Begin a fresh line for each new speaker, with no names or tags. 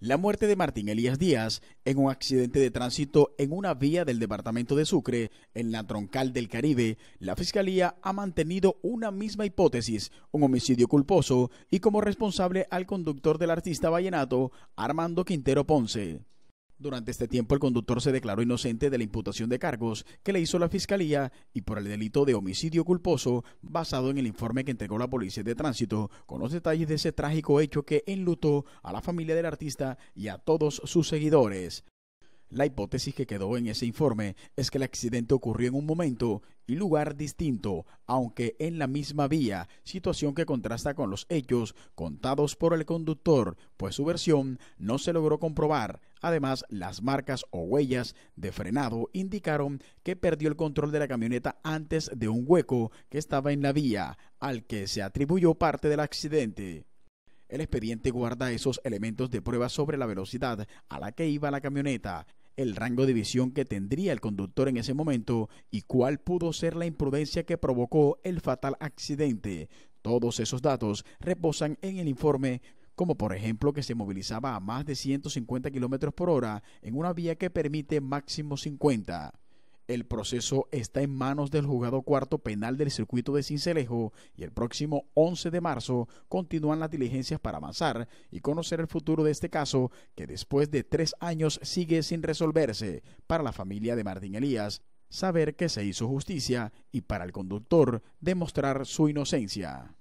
La muerte de Martín Elías Díaz en un accidente de tránsito en una vía del departamento de Sucre, en la troncal del Caribe, la Fiscalía ha mantenido una misma hipótesis, un homicidio culposo, y como responsable al conductor del artista vallenato, Armando Quintero Ponce. Durante este tiempo, el conductor se declaró inocente de la imputación de cargos que le hizo la Fiscalía y por el delito de homicidio culposo basado en el informe que entregó la Policía de Tránsito con los detalles de ese trágico hecho que enlutó a la familia del artista y a todos sus seguidores. La hipótesis que quedó en ese informe es que el accidente ocurrió en un momento y lugar distinto, aunque en la misma vía, situación que contrasta con los hechos contados por el conductor, pues su versión no se logró comprobar. Además, las marcas o huellas de frenado indicaron que perdió el control de la camioneta antes de un hueco que estaba en la vía, al que se atribuyó parte del accidente. El expediente guarda esos elementos de prueba sobre la velocidad a la que iba la camioneta, el rango de visión que tendría el conductor en ese momento y cuál pudo ser la imprudencia que provocó el fatal accidente. Todos esos datos reposan en el informe como por ejemplo que se movilizaba a más de 150 km por hora en una vía que permite máximo 50. El proceso está en manos del juzgado cuarto penal del circuito de Cincelejo y el próximo 11 de marzo continúan las diligencias para avanzar y conocer el futuro de este caso que después de tres años sigue sin resolverse para la familia de Martín Elías, saber que se hizo justicia y para el conductor demostrar su inocencia.